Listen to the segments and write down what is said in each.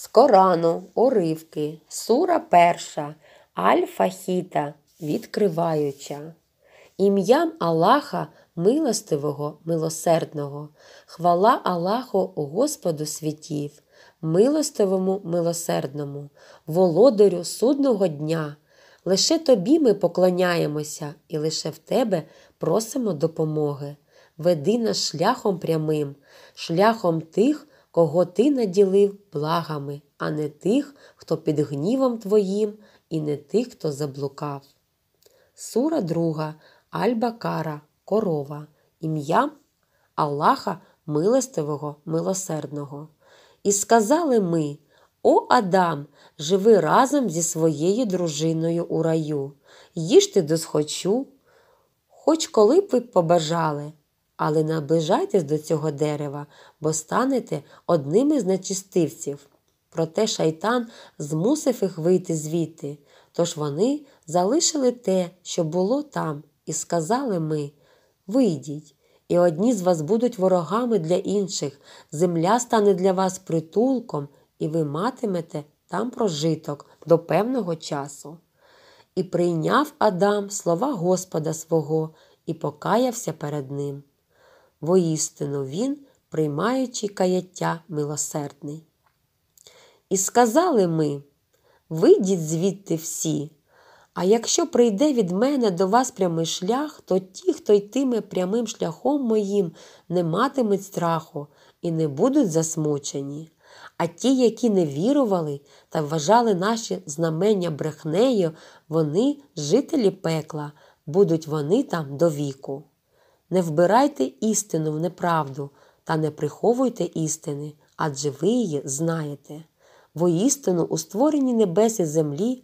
З Корану, уривки, сура перша, Аль-Фахіта, відкриваюча. Ім'ям Аллаха милостивого, милосердного, хвала Аллаху Господу світів, милостивому милосердному, володарю судного дня. Лише тобі ми поклоняємося і лише в тебе просимо допомоги. Веди нас шляхом прямим, шляхом тих, кого ти наділив благами, а не тих, хто під гнівом твоїм, і не тих, хто заблукав. Сура 2. Аль-Бакара корова, ім'я Аллаха милостивого, милосердного. І сказали ми: О Адам, живи разом зі своєю дружиною у раю, їжте досхочу, хоч коли б ви побажали але наближайтесь до цього дерева, бо станете одним із нечистивців. Проте шайтан змусив їх вийти звідти, тож вони залишили те, що було там, і сказали ми Вийдіть, і одні з вас будуть ворогами для інших, земля стане для вас притулком, і ви матимете там прожиток до певного часу. І прийняв Адам слова Господа свого і покаявся перед ним воістину Він, приймаючи каяття милосердний. І сказали ми вийдіть звідти всі, а якщо прийде від мене до вас прямий шлях, то ті, хто йтиме прямим шляхом моїм, не матимуть страху і не будуть засмучені. А ті, які не вірували та вважали наші знамення брехнею, вони, жителі пекла, будуть вони там до віку. Не вбирайте істину в неправду та не приховуйте істини, адже ви її знаєте. Воістину у створенні небес і землі,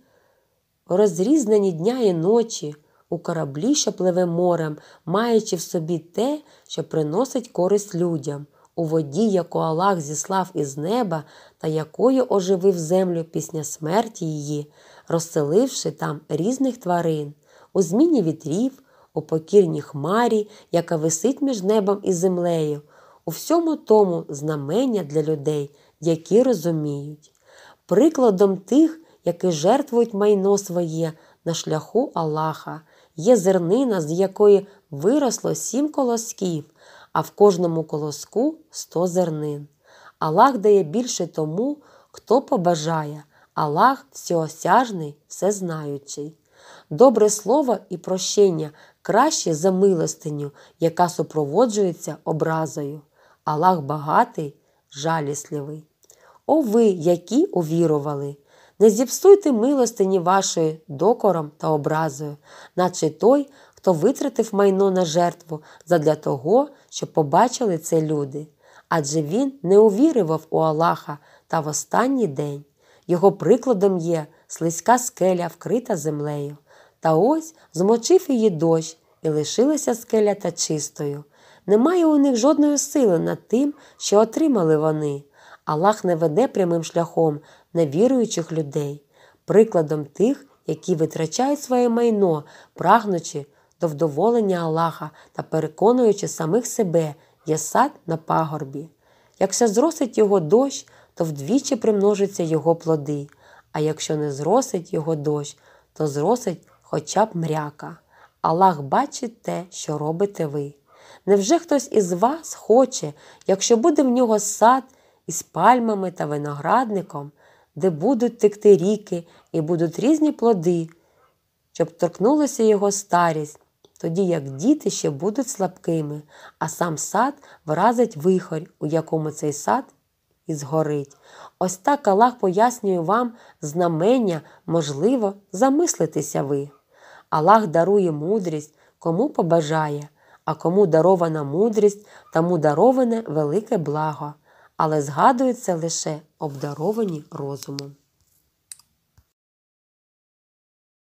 розрізнені дня і ночі, у кораблі, що пливе морем, маючи в собі те, що приносить користь людям, у воді, яку Аллах зіслав із неба та якою оживив землю після смерті її, розселивши там різних тварин, у зміні вітрів у покірній хмарі, яка висить між небом і землею, у всьому тому знамення для людей, які розуміють, прикладом тих, які жертвують майно своє на шляху Аллаха, є зернина, з якої виросло сім колосків, а в кожному колоску сто зернин. Аллах дає більше тому, хто побажає. Аллах всеосяжний, всезнаючий добре слово і прощення краще за милостиню, яка супроводжується образою. Аллах багатий, жалісливий. О ви, які увірували! Не зіпсуйте милостині вашої докором та образою, наче той, хто витратив майно на жертву задля того, щоб побачили це люди. Адже він не увірував у Аллаха та в останній день. Його прикладом є слизька скеля, вкрита землею. Та ось змочив її дощ, і лишилася скеля та чистою. Немає у них жодної сили над тим, що отримали вони. Аллах не веде прямим шляхом невіруючих людей, прикладом тих, які витрачають своє майно, прагнучи до вдоволення Аллаха та переконуючи самих себе є сад на пагорбі. Якщо зросить його дощ, то вдвічі примножаться його плоди, а якщо не зросить його дощ, то зросить хоча б мряка. Аллах бачить те, що робите ви. Невже хтось із вас хоче, якщо буде в нього сад із пальмами та виноградником, де будуть текти ріки і будуть різні плоди, щоб торкнулася його старість, тоді як діти ще будуть слабкими, а сам сад вразить вихорь, у якому цей сад і згорить. Ось так Аллах пояснює вам знамення, можливо, замислитися ви. Аллах дарує мудрість, кому побажає, а кому дарована мудрість, тому дароване велике благо, але згадуються лише обдаровані розумом.